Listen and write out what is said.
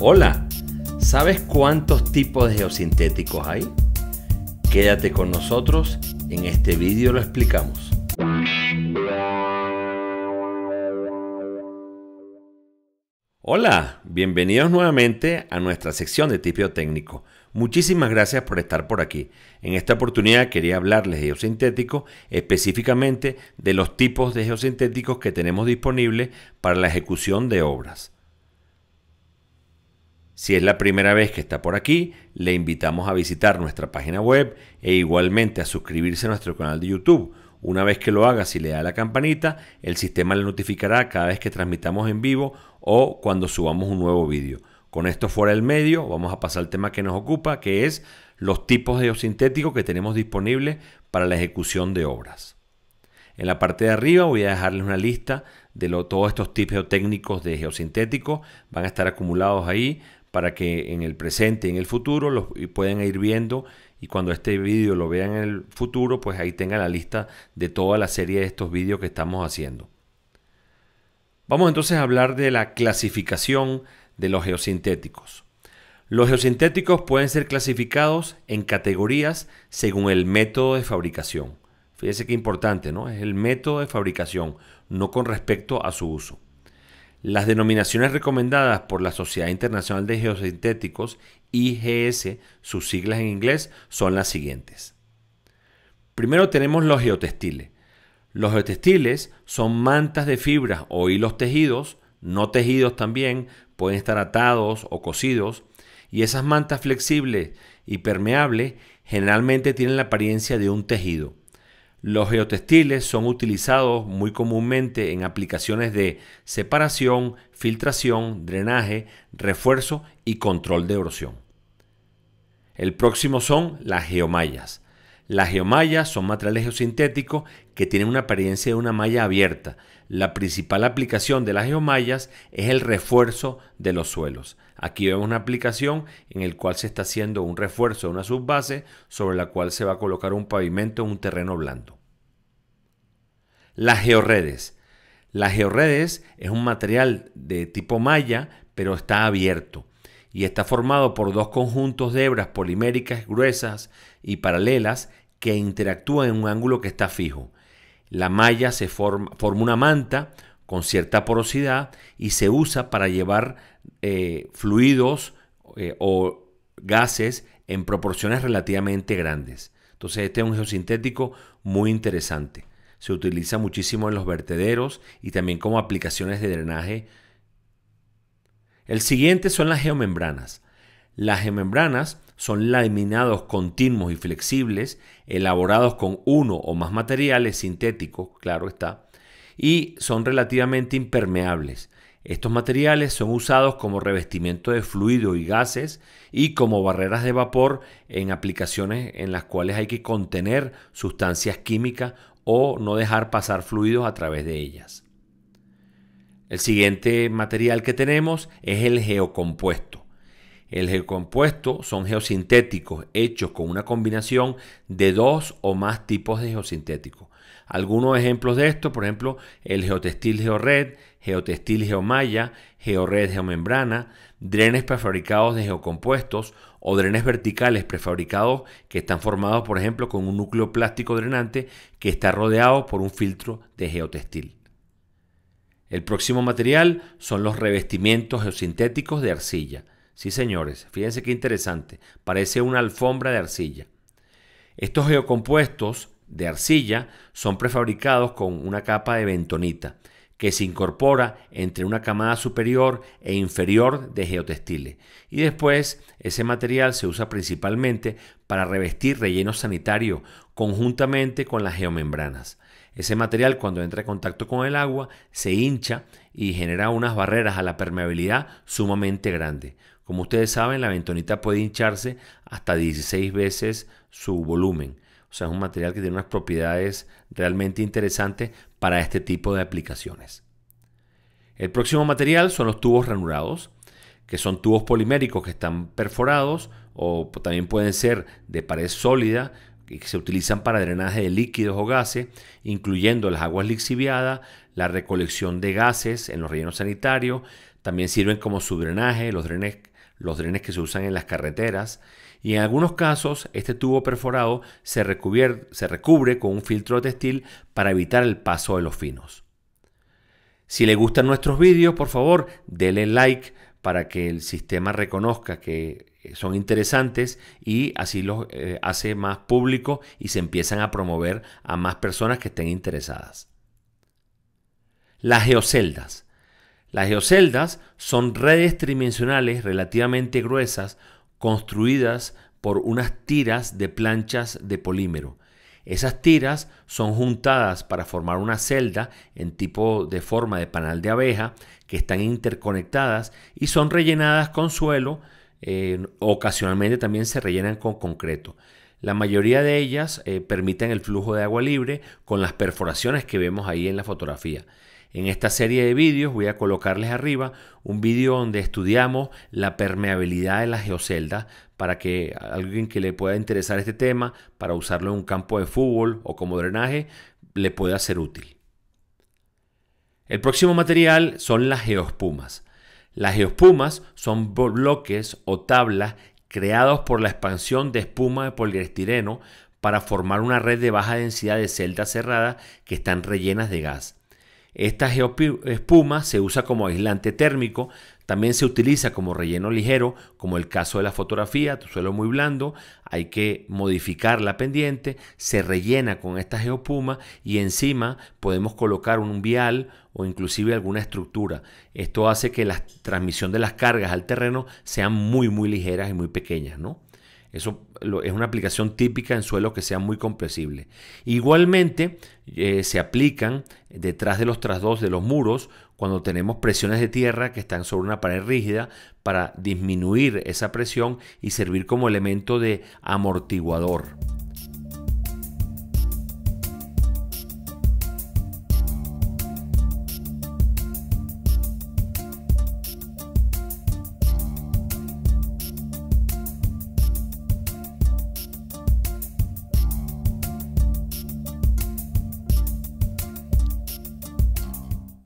Hola, ¿sabes cuántos tipos de geosintéticos hay? Quédate con nosotros, en este vídeo lo explicamos. Hola, bienvenidos nuevamente a nuestra sección de tipio técnico. Muchísimas gracias por estar por aquí. En esta oportunidad quería hablarles de geosintéticos, específicamente de los tipos de geosintéticos que tenemos disponibles para la ejecución de obras. Si es la primera vez que está por aquí, le invitamos a visitar nuestra página web e igualmente a suscribirse a nuestro canal de YouTube. Una vez que lo haga, si le da la campanita, el sistema le notificará cada vez que transmitamos en vivo o cuando subamos un nuevo vídeo. Con esto fuera del medio, vamos a pasar al tema que nos ocupa, que es los tipos de geosintéticos que tenemos disponibles para la ejecución de obras. En la parte de arriba voy a dejarles una lista de todos estos tipos geotécnicos de geosintéticos. Van a estar acumulados ahí para que en el presente y en el futuro los puedan ir viendo y cuando este vídeo lo vean en el futuro, pues ahí tengan la lista de toda la serie de estos vídeos que estamos haciendo. Vamos entonces a hablar de la clasificación de los geosintéticos. Los geosintéticos pueden ser clasificados en categorías según el método de fabricación. Fíjense qué importante, ¿no? Es el método de fabricación, no con respecto a su uso. Las denominaciones recomendadas por la Sociedad Internacional de Geosintéticos, IGS, sus siglas en inglés, son las siguientes. Primero tenemos los geotextiles. Los geotextiles son mantas de fibras o hilos tejidos, no tejidos también, pueden estar atados o cosidos, y esas mantas flexibles y permeables generalmente tienen la apariencia de un tejido. Los geotextiles son utilizados muy comúnmente en aplicaciones de separación, filtración, drenaje, refuerzo y control de erosión. El próximo son las geomallas. Las geomallas son materiales geosintéticos que tienen una apariencia de una malla abierta. La principal aplicación de las geomallas es el refuerzo de los suelos. Aquí vemos una aplicación en la cual se está haciendo un refuerzo de una subbase sobre la cual se va a colocar un pavimento en un terreno blando. Las georredes. Las georredes es un material de tipo malla, pero está abierto y está formado por dos conjuntos de hebras poliméricas gruesas y paralelas que interactúa en un ángulo que está fijo. La malla se forma, una manta con cierta porosidad y se usa para llevar eh, fluidos eh, o gases en proporciones relativamente grandes. Entonces este es un geosintético muy interesante. Se utiliza muchísimo en los vertederos y también como aplicaciones de drenaje. El siguiente son las geomembranas. Las geomembranas son laminados continuos y flexibles, elaborados con uno o más materiales sintéticos, claro está, y son relativamente impermeables. Estos materiales son usados como revestimiento de fluido y gases y como barreras de vapor en aplicaciones en las cuales hay que contener sustancias químicas o no dejar pasar fluidos a través de ellas. El siguiente material que tenemos es el geocompuesto. El geocompuesto son geosintéticos hechos con una combinación de dos o más tipos de geosintéticos. Algunos ejemplos de esto, por ejemplo, el geotextil geored, geotextil geomalla, geored geomembrana, drenes prefabricados de geocompuestos o drenes verticales prefabricados que están formados, por ejemplo, con un núcleo plástico drenante que está rodeado por un filtro de geotextil. El próximo material son los revestimientos geosintéticos de arcilla. Sí, señores, fíjense qué interesante. Parece una alfombra de arcilla. Estos geocompuestos de arcilla son prefabricados con una capa de bentonita que se incorpora entre una camada superior e inferior de geotextiles. Y después ese material se usa principalmente para revestir relleno sanitario conjuntamente con las geomembranas. Ese material cuando entra en contacto con el agua se hincha y genera unas barreras a la permeabilidad sumamente grandes. Como ustedes saben, la bentonita puede hincharse hasta 16 veces su volumen. O sea, es un material que tiene unas propiedades realmente interesantes para este tipo de aplicaciones. El próximo material son los tubos ranurados, que son tubos poliméricos que están perforados o también pueden ser de pared sólida, que se utilizan para drenaje de líquidos o gases, incluyendo las aguas lixiviadas, la recolección de gases en los rellenos sanitarios, también sirven como subdrenaje, los drenes, los drenes que se usan en las carreteras, y en algunos casos este tubo perforado se, se recubre con un filtro textil para evitar el paso de los finos. Si le gustan nuestros vídeos, por favor, denle like para que el sistema reconozca que eh, son interesantes y así los eh, hace más público y se empiezan a promover a más personas que estén interesadas. Las geoceldas. Las geoceldas son redes tridimensionales relativamente gruesas construidas por unas tiras de planchas de polímero. Esas tiras son juntadas para formar una celda en tipo de forma de panal de abeja que están interconectadas y son rellenadas con suelo, ocasionalmente también se rellenan con concreto. La mayoría de ellas eh, permiten el flujo de agua libre con las perforaciones que vemos ahí en la fotografía. En esta serie de vídeos voy a colocarles arriba un vídeo donde estudiamos la permeabilidad de las geoceldas para que alguien que le pueda interesar este tema para usarlo en un campo de fútbol o como drenaje le pueda ser útil. El próximo material son las geospumas. Las geospumas son bloques o tablas creados por la expansión de espuma de poliestireno para formar una red de baja densidad de celdas cerradas que están rellenas de gas. Esta espuma se usa como aislante térmico, también se utiliza como relleno ligero, como el caso de la fotografía, tu suelo muy blando, hay que modificar la pendiente, se rellena con esta geopuma y encima podemos colocar un vial o inclusive alguna estructura. Esto hace que la transmisión de las cargas al terreno sean muy muy ligeras y muy pequeñas, ¿no? Eso es una aplicación típica en suelos que sean muy compresibles. Igualmente, eh, se aplican detrás de los trasdos de los muros cuando tenemos presiones de tierra que están sobre una pared rígida para disminuir esa presión y servir como elemento de amortiguador.